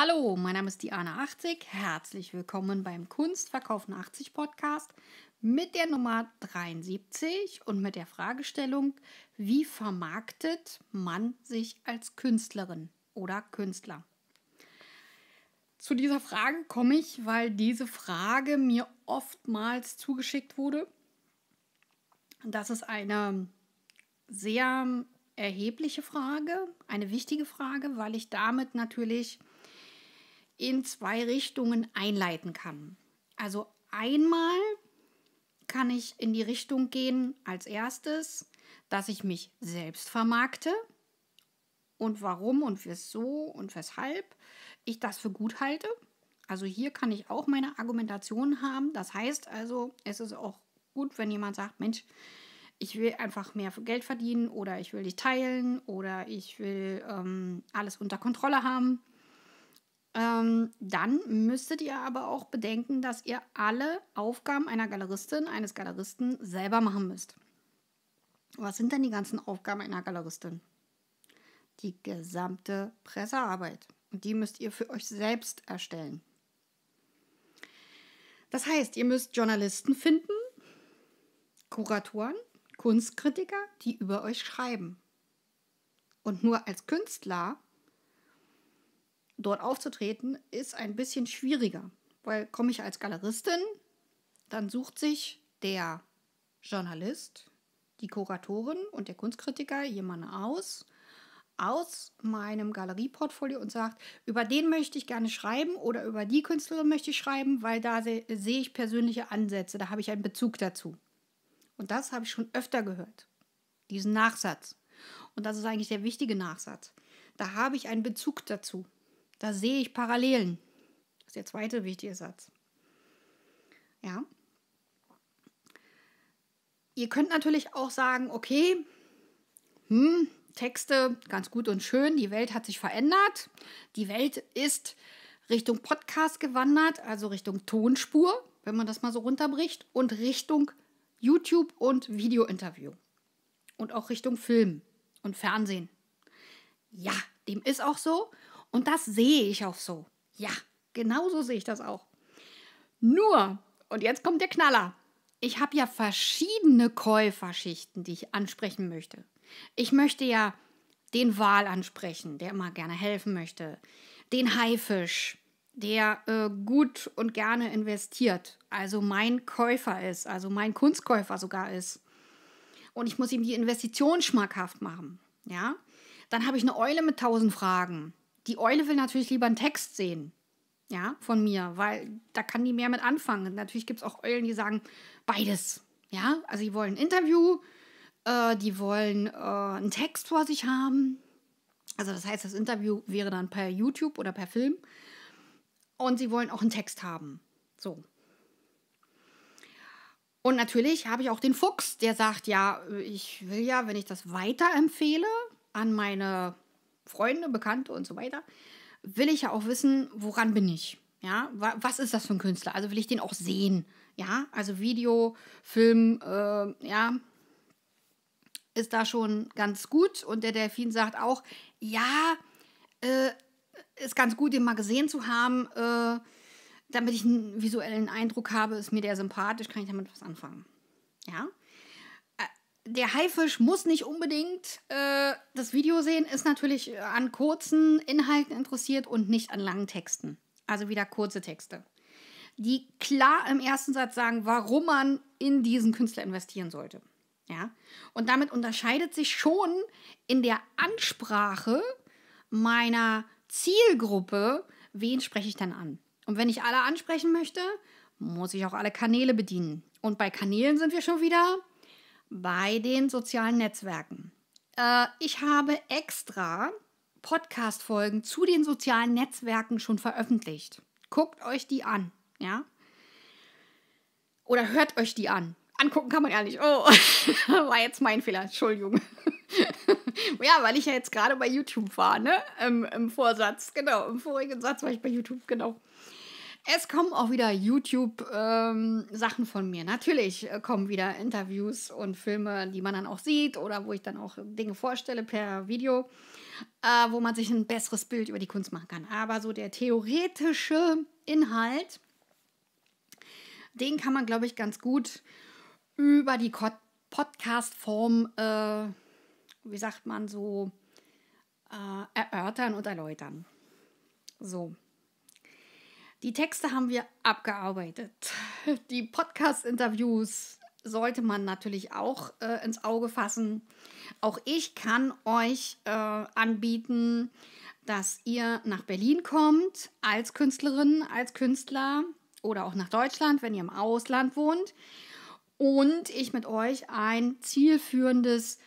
Hallo, mein Name ist Diana80. Herzlich willkommen beim Kunstverkaufen 80 Podcast mit der Nummer 73 und mit der Fragestellung, wie vermarktet man sich als Künstlerin oder Künstler? Zu dieser Frage komme ich, weil diese Frage mir oftmals zugeschickt wurde. Das ist eine sehr erhebliche Frage, eine wichtige Frage, weil ich damit natürlich in zwei Richtungen einleiten kann. Also einmal kann ich in die Richtung gehen als erstes, dass ich mich selbst vermarkte und warum und wieso und weshalb ich das für gut halte. Also hier kann ich auch meine Argumentation haben. Das heißt also, es ist auch gut, wenn jemand sagt, Mensch, ich will einfach mehr Geld verdienen oder ich will dich teilen oder ich will ähm, alles unter Kontrolle haben. Ähm, dann müsstet ihr aber auch bedenken, dass ihr alle Aufgaben einer Galeristin, eines Galeristen selber machen müsst. Was sind denn die ganzen Aufgaben einer Galeristin? Die gesamte Pressearbeit. Und die müsst ihr für euch selbst erstellen. Das heißt, ihr müsst Journalisten finden, Kuratoren, Kunstkritiker, die über euch schreiben. Und nur als Künstler dort aufzutreten, ist ein bisschen schwieriger. Weil komme ich als Galeristin, dann sucht sich der Journalist, die Kuratorin und der Kunstkritiker jemanden aus aus meinem Galerieportfolio und sagt, über den möchte ich gerne schreiben oder über die Künstlerin möchte ich schreiben, weil da se sehe ich persönliche Ansätze, da habe ich einen Bezug dazu. Und das habe ich schon öfter gehört, diesen Nachsatz. Und das ist eigentlich der wichtige Nachsatz. Da habe ich einen Bezug dazu. Da sehe ich Parallelen. Das ist der zweite wichtige Satz. Ja. Ihr könnt natürlich auch sagen, okay, hm, Texte ganz gut und schön, die Welt hat sich verändert, die Welt ist Richtung Podcast gewandert, also Richtung Tonspur, wenn man das mal so runterbricht, und Richtung YouTube und Videointerview und auch Richtung Film und Fernsehen. Ja, dem ist auch so und das sehe ich auch so. Ja, genau so sehe ich das auch. Nur, und jetzt kommt der Knaller. Ich habe ja verschiedene Käuferschichten, die ich ansprechen möchte. Ich möchte ja den Wal ansprechen, der immer gerne helfen möchte. Den Haifisch, der äh, gut und gerne investiert, also mein Käufer ist, also mein Kunstkäufer sogar ist. Und ich muss ihm die Investition schmackhaft machen. Ja? Dann habe ich eine Eule mit tausend Fragen. Die Eule will natürlich lieber einen Text sehen. Ja, von mir, weil da kann die mehr mit anfangen. Natürlich gibt es auch Eulen, die sagen beides. Ja, also die wollen ein Interview, äh, die wollen äh, einen Text vor sich haben. Also das heißt, das Interview wäre dann per YouTube oder per Film. Und sie wollen auch einen Text haben. So. Und natürlich habe ich auch den Fuchs, der sagt, ja, ich will ja, wenn ich das weiterempfehle an meine Freunde, Bekannte und so weiter, will ich ja auch wissen, woran bin ich? Ja, was ist das für ein Künstler? Also will ich den auch sehen? Ja, also Video, Film, äh, ja, ist da schon ganz gut. Und der Delfin sagt auch, ja, äh, ist ganz gut, den mal gesehen zu haben. Äh, damit ich einen visuellen Eindruck habe, ist mir der sympathisch, kann ich damit was anfangen. Ja? der Haifisch muss nicht unbedingt äh, das Video sehen, ist natürlich äh, an kurzen Inhalten interessiert und nicht an langen Texten. Also wieder kurze Texte, die klar im ersten Satz sagen, warum man in diesen Künstler investieren sollte. Ja? Und damit unterscheidet sich schon in der Ansprache meiner Zielgruppe, wen spreche ich denn an. Und wenn ich alle ansprechen möchte, muss ich auch alle Kanäle bedienen. Und bei Kanälen sind wir schon wieder bei den sozialen Netzwerken. Äh, ich habe extra Podcast-Folgen zu den sozialen Netzwerken schon veröffentlicht. Guckt euch die an, ja? Oder hört euch die an. Angucken kann man ja nicht. Oh, war jetzt mein Fehler. Entschuldigung. ja, weil ich ja jetzt gerade bei YouTube war, ne? Im, Im Vorsatz, genau. Im vorigen Satz war ich bei YouTube, genau. Es kommen auch wieder YouTube-Sachen ähm, von mir. Natürlich äh, kommen wieder Interviews und Filme, die man dann auch sieht oder wo ich dann auch Dinge vorstelle per Video, äh, wo man sich ein besseres Bild über die Kunst machen kann. Aber so der theoretische Inhalt, den kann man, glaube ich, ganz gut über die Podcast-Form, äh, wie sagt man so, äh, erörtern und erläutern. So. Die Texte haben wir abgearbeitet. Die Podcast-Interviews sollte man natürlich auch äh, ins Auge fassen. Auch ich kann euch äh, anbieten, dass ihr nach Berlin kommt als Künstlerin, als Künstler oder auch nach Deutschland, wenn ihr im Ausland wohnt. Und ich mit euch ein zielführendes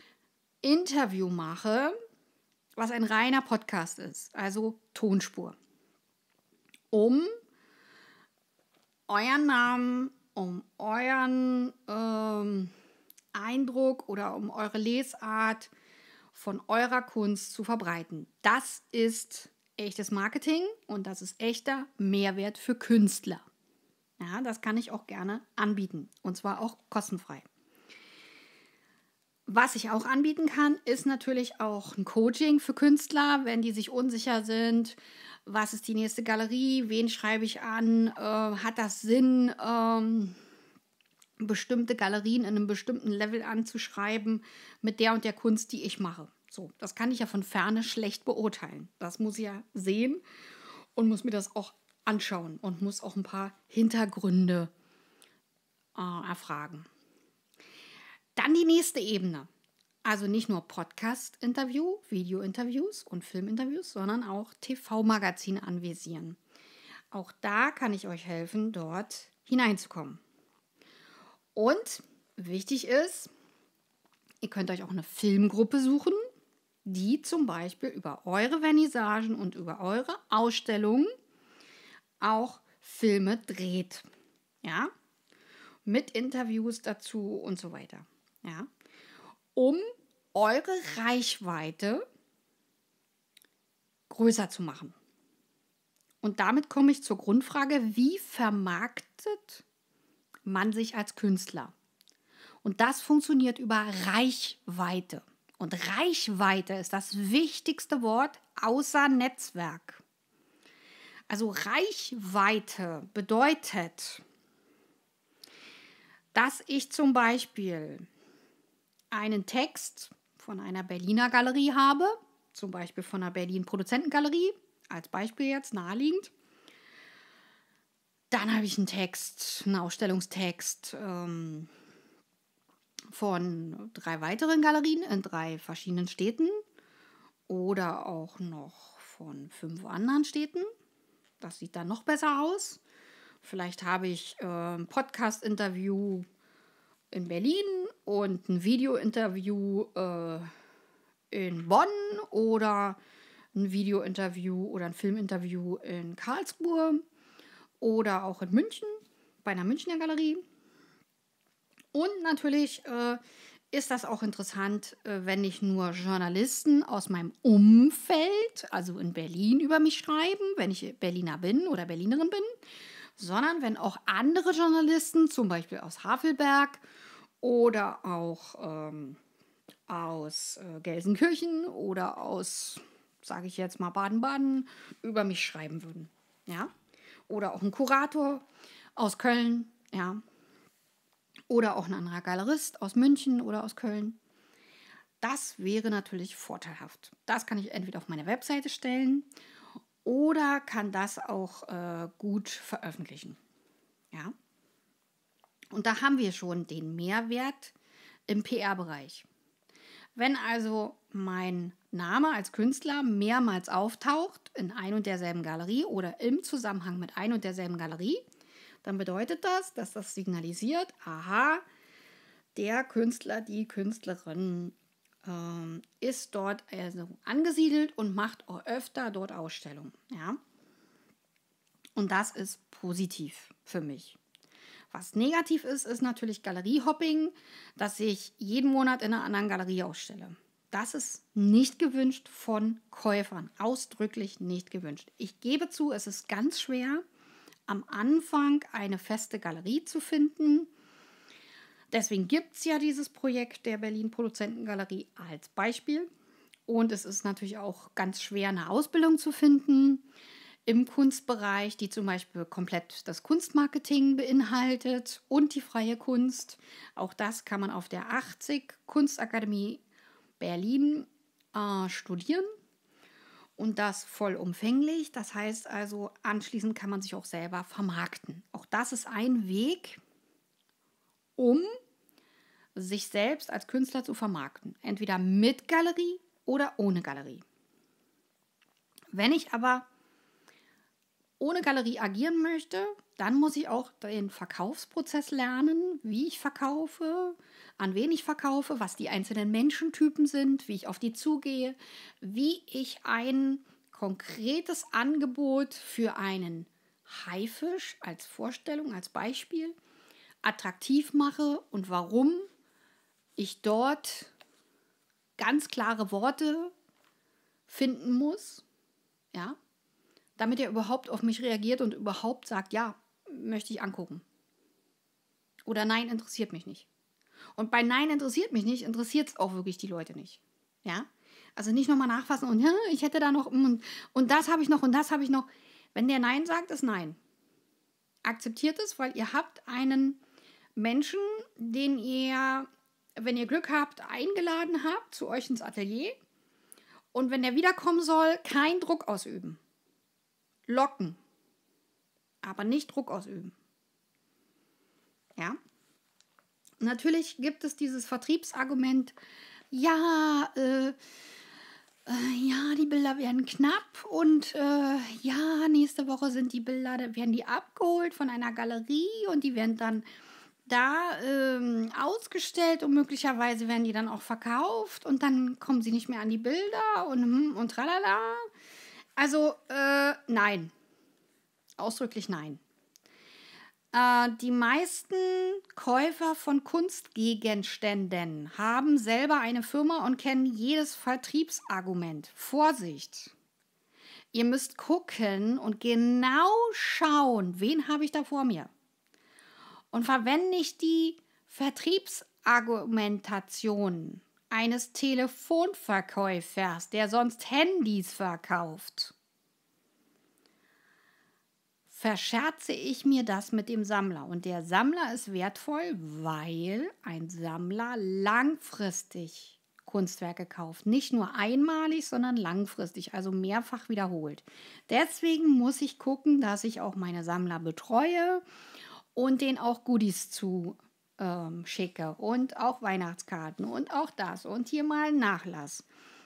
Interview mache, was ein reiner Podcast ist, also Tonspur, um euren Namen, um euren ähm, Eindruck oder um eure Lesart von eurer Kunst zu verbreiten. Das ist echtes Marketing und das ist echter Mehrwert für Künstler. Ja, das kann ich auch gerne anbieten und zwar auch kostenfrei. Was ich auch anbieten kann, ist natürlich auch ein Coaching für Künstler, wenn die sich unsicher sind. Was ist die nächste Galerie? Wen schreibe ich an? Äh, hat das Sinn, ähm, bestimmte Galerien in einem bestimmten Level anzuschreiben mit der und der Kunst, die ich mache? So, das kann ich ja von ferne schlecht beurteilen. Das muss ich ja sehen und muss mir das auch anschauen und muss auch ein paar Hintergründe äh, erfragen. Dann die nächste Ebene. Also nicht nur Podcast-Interview, Video-Interviews und Film-Interviews, sondern auch TV-Magazine anvisieren. Auch da kann ich euch helfen, dort hineinzukommen. Und wichtig ist, ihr könnt euch auch eine Filmgruppe suchen, die zum Beispiel über eure Vernissagen und über eure Ausstellungen auch Filme dreht. Ja? Mit Interviews dazu und so weiter ja, um eure Reichweite größer zu machen. Und damit komme ich zur Grundfrage, wie vermarktet man sich als Künstler? Und das funktioniert über Reichweite. Und Reichweite ist das wichtigste Wort außer Netzwerk. Also Reichweite bedeutet, dass ich zum Beispiel einen Text von einer Berliner Galerie habe, zum Beispiel von einer Berlin Produzentengalerie, als Beispiel jetzt naheliegend. Dann habe ich einen Text, einen Ausstellungstext ähm, von drei weiteren Galerien in drei verschiedenen Städten oder auch noch von fünf anderen Städten. Das sieht dann noch besser aus. Vielleicht habe ich äh, ein Podcast-Interview in Berlin und ein Video-Interview äh, in Bonn oder ein Video-Interview oder ein Filminterview in Karlsruhe oder auch in München bei einer Münchner Galerie. Und natürlich äh, ist das auch interessant, äh, wenn nicht nur Journalisten aus meinem Umfeld, also in Berlin, über mich schreiben, wenn ich Berliner bin oder Berlinerin bin, sondern wenn auch andere Journalisten, zum Beispiel aus Havelberg oder auch ähm, aus äh, Gelsenkirchen oder aus, sage ich jetzt mal, Baden-Baden über mich schreiben würden. Ja? Oder auch ein Kurator aus Köln, ja. Oder auch ein anderer Galerist aus München oder aus Köln. Das wäre natürlich vorteilhaft. Das kann ich entweder auf meine Webseite stellen oder kann das auch äh, gut veröffentlichen. Ja. Und da haben wir schon den Mehrwert im PR-Bereich. Wenn also mein Name als Künstler mehrmals auftaucht in ein und derselben Galerie oder im Zusammenhang mit ein und derselben Galerie, dann bedeutet das, dass das signalisiert, aha, der Künstler, die Künstlerin ähm, ist dort also angesiedelt und macht auch öfter dort Ausstellungen. Ja? Und das ist positiv für mich. Was negativ ist, ist natürlich Galeriehopping, dass ich jeden Monat in einer anderen Galerie ausstelle. Das ist nicht gewünscht von Käufern, ausdrücklich nicht gewünscht. Ich gebe zu, es ist ganz schwer, am Anfang eine feste Galerie zu finden. Deswegen gibt es ja dieses Projekt der Berlin Produzentengalerie als Beispiel. Und es ist natürlich auch ganz schwer, eine Ausbildung zu finden im Kunstbereich, die zum Beispiel komplett das Kunstmarketing beinhaltet und die freie Kunst. Auch das kann man auf der 80 Kunstakademie Berlin äh, studieren und das vollumfänglich. Das heißt also, anschließend kann man sich auch selber vermarkten. Auch das ist ein Weg, um sich selbst als Künstler zu vermarkten. Entweder mit Galerie oder ohne Galerie. Wenn ich aber ohne Galerie agieren möchte, dann muss ich auch den Verkaufsprozess lernen, wie ich verkaufe, an wen ich verkaufe, was die einzelnen Menschentypen sind, wie ich auf die zugehe, wie ich ein konkretes Angebot für einen Haifisch als Vorstellung, als Beispiel attraktiv mache und warum ich dort ganz klare Worte finden muss. Ja, damit er überhaupt auf mich reagiert und überhaupt sagt, ja, möchte ich angucken. Oder nein, interessiert mich nicht. Und bei nein interessiert mich nicht, interessiert es auch wirklich die Leute nicht. Ja? Also nicht nochmal nachfassen und ja, ich hätte da noch mm, und, und das habe ich noch und das habe ich noch. Wenn der Nein sagt, ist Nein. Akzeptiert es, weil ihr habt einen Menschen, den ihr, wenn ihr Glück habt, eingeladen habt zu euch ins Atelier. Und wenn der wiederkommen soll, keinen Druck ausüben locken, aber nicht Druck ausüben. Ja? Natürlich gibt es dieses Vertriebsargument, ja, äh, äh, ja, die Bilder werden knapp und äh, ja, nächste Woche sind die Bilder, werden die abgeholt von einer Galerie und die werden dann da ähm, ausgestellt und möglicherweise werden die dann auch verkauft und dann kommen sie nicht mehr an die Bilder und, hm, und tralala. Also äh, nein. Ausdrücklich nein. Äh, die meisten Käufer von Kunstgegenständen haben selber eine Firma und kennen jedes Vertriebsargument. Vorsicht! Ihr müsst gucken und genau schauen, wen habe ich da vor mir. Und verwende ich die Vertriebsargumentationen eines Telefonverkäufers, der sonst Handys verkauft. Verscherze ich mir das mit dem Sammler. Und der Sammler ist wertvoll, weil ein Sammler langfristig Kunstwerke kauft. Nicht nur einmalig, sondern langfristig, also mehrfach wiederholt. Deswegen muss ich gucken, dass ich auch meine Sammler betreue und denen auch Goodies zu ähm, schicke und auch Weihnachtskarten und auch das und hier mal Nachlass,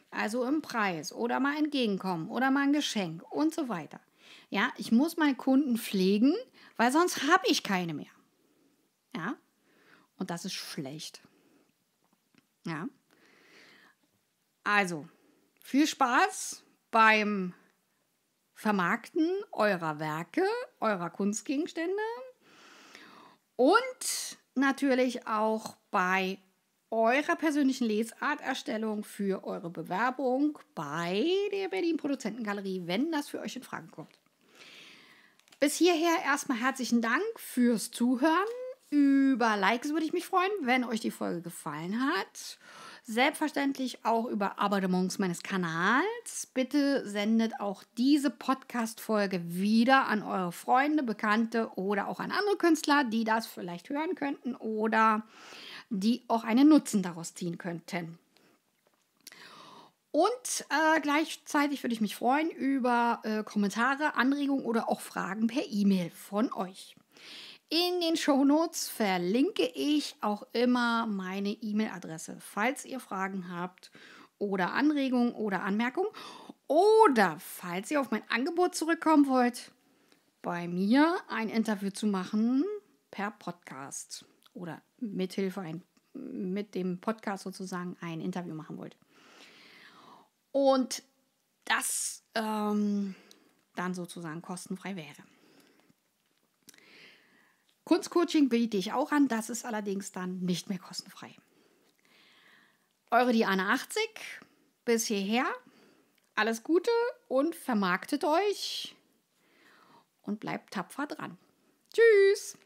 also im Preis oder mal entgegenkommen oder mal ein Geschenk und so weiter. Ja, ich muss meinen Kunden pflegen, weil sonst habe ich keine mehr. Ja, und das ist schlecht. Ja, also viel Spaß beim Vermarkten eurer Werke, eurer Kunstgegenstände und natürlich auch bei eurer persönlichen Lesarterstellung für eure Bewerbung bei der Berlin Produzentengalerie, wenn das für euch in Frage kommt. Bis hierher erstmal herzlichen Dank fürs Zuhören. Über Likes würde ich mich freuen, wenn euch die Folge gefallen hat. Selbstverständlich auch über Abonnements meines Kanals. Bitte sendet auch diese Podcast-Folge wieder an eure Freunde, Bekannte oder auch an andere Künstler, die das vielleicht hören könnten oder die auch einen Nutzen daraus ziehen könnten. Und äh, gleichzeitig würde ich mich freuen über äh, Kommentare, Anregungen oder auch Fragen per E-Mail von euch. In den Shownotes verlinke ich auch immer meine E-Mail-Adresse, falls ihr Fragen habt oder Anregungen oder Anmerkungen. Oder falls ihr auf mein Angebot zurückkommen wollt, bei mir ein Interview zu machen per Podcast oder mithilfe ein, mit dem Podcast sozusagen ein Interview machen wollt. Und das ähm, dann sozusagen kostenfrei wäre. Kunstcoaching biete ich auch an, das ist allerdings dann nicht mehr kostenfrei. Eure Diana 80, bis hierher. Alles Gute und vermarktet euch und bleibt tapfer dran. Tschüss!